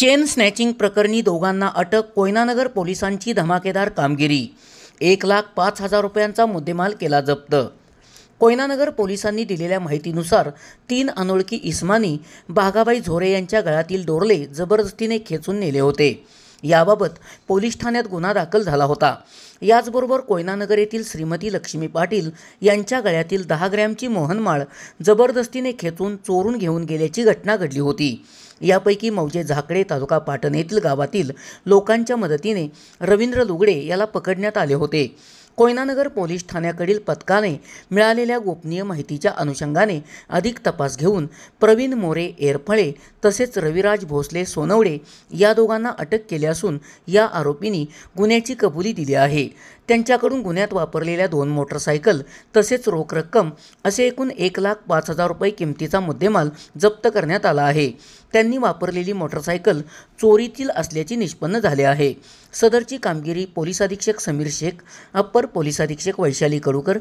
chain snatching प्रकरणी दोघांना अटक कोयनानगर पोलिसांची धमाकेदार कामगिरी एक लाख पाच हजार रुपयांचा मुद्देमाल केला जप्त कोयनानगर पोलिसांनी दिलेल्या माहितीनुसार तीन अनोळखी इस्मानी बागाबाई झोरे यांच्या गळ्यातील दोरले जबरदस्तीने खेचून नेले होते याबाबत पोलीस ठाण्यात गुन्हा दाखल झाला होता याचबरोबर कोयनानगर येथील श्रीमती लक्ष्मी पाटील यांच्या गळ्यातील दहा ग्रॅमची मोहनमाळ जबरदस्तीने खेचून चोरून घेऊन गेल्याची घटना घडली होती यापैकी मौजे झाकडे तालुका पाटण येथील गावातील लोकांच्या मदतीने रवींद्र लुगडे याला पकडण्यात आले होते कोयनानगर पोलीस ठाण्याकडील पथकाने मिळालेल्या गोपनीय माहितीच्या अनुषंगाने अधिक तपास घेऊन प्रवीण मोरे एरफळे तसेच रविराज भोसले सोनवडे या दोघांना अटक केली असून या आरोपींनी गुन्ह्याची कबुली दिली आहे त्यांच्याकडून गुन्ह्यात वापरलेल्या दोन मोटरसायकल तसेच रोख रक्कम असे एकूण एक लाख पाच हजार रुपये किमतीचा मुद्देमाल जप्त करण्यात आला आहे त्यांनी वापरलेली मोटरसायकल चोरीतील असल्याचे निष्पन्न झाले आहे सदरची कामगिरी पोलीस अधीक्षक Samir Shaikh upper police police अधीक्षक वैशाली कडूकर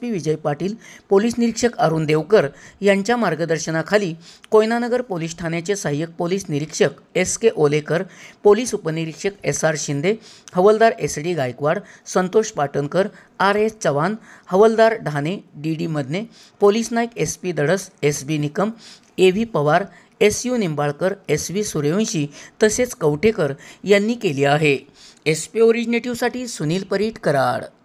पी विजय पाटील पोलीस निरीक्षक अरुण देवकर यांच्या मार्गदर्शनाखाली कोयनानगर पोलीस ठाण्याचे सहाय्यक पोलीस निरीक्षक एस के ओलेकर पोलीस उपनिरीक्षक एस आर शिंदे हवलदार S D Gaikwad Santosh Patankar R S Chavan हवलदार Dhane D D Madane police नाईक S P Dadas S B Nikam A V Pawar S U Nimbalkar S V Suryavanshi तसेच कवठेकर यांनी केली आहे एस पी ओरिजिनेटिव्हसाठी सुनील परीट कराड